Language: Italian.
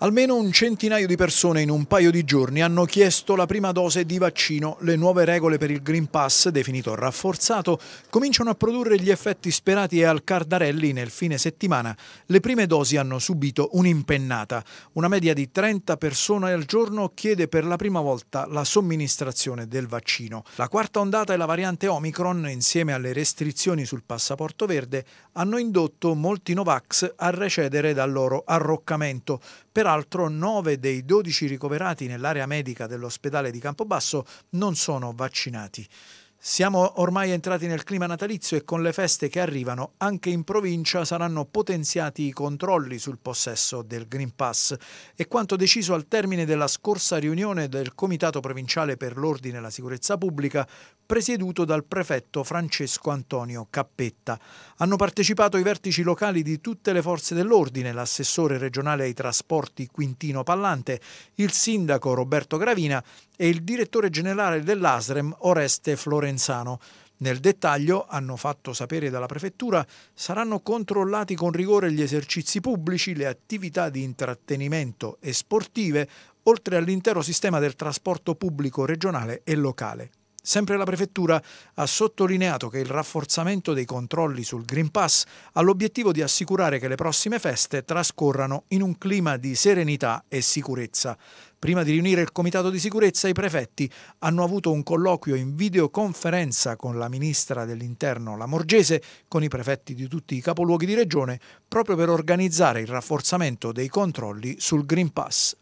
Almeno un centinaio di persone in un paio di giorni hanno chiesto la prima dose di vaccino. Le nuove regole per il Green Pass, definito rafforzato, cominciano a produrre gli effetti sperati e al Cardarelli nel fine settimana. Le prime dosi hanno subito un'impennata. Una media di 30 persone al giorno chiede per la prima volta la somministrazione del vaccino. La quarta ondata e la variante Omicron, insieme alle restrizioni sul passaporto verde, hanno indotto molti Novax a recedere dal loro arroccamento. Per Peraltro 9 dei 12 ricoverati nell'area medica dell'ospedale di Campobasso non sono vaccinati. Siamo ormai entrati nel clima natalizio e con le feste che arrivano anche in provincia saranno potenziati i controlli sul possesso del Green Pass e quanto deciso al termine della scorsa riunione del Comitato Provinciale per l'Ordine e la Sicurezza Pubblica presieduto dal prefetto Francesco Antonio Cappetta. Hanno partecipato i vertici locali di tutte le forze dell'ordine, l'assessore regionale ai trasporti Quintino Pallante, il sindaco Roberto Gravina e il direttore generale dell'ASREM Oreste Florentino. Provenzano. Nel dettaglio, hanno fatto sapere dalla Prefettura, saranno controllati con rigore gli esercizi pubblici, le attività di intrattenimento e sportive, oltre all'intero sistema del trasporto pubblico regionale e locale. Sempre la prefettura ha sottolineato che il rafforzamento dei controlli sul Green Pass ha l'obiettivo di assicurare che le prossime feste trascorrano in un clima di serenità e sicurezza. Prima di riunire il Comitato di Sicurezza, i prefetti hanno avuto un colloquio in videoconferenza con la ministra dell'Interno, la Morgese, con i prefetti di tutti i capoluoghi di regione, proprio per organizzare il rafforzamento dei controlli sul Green Pass.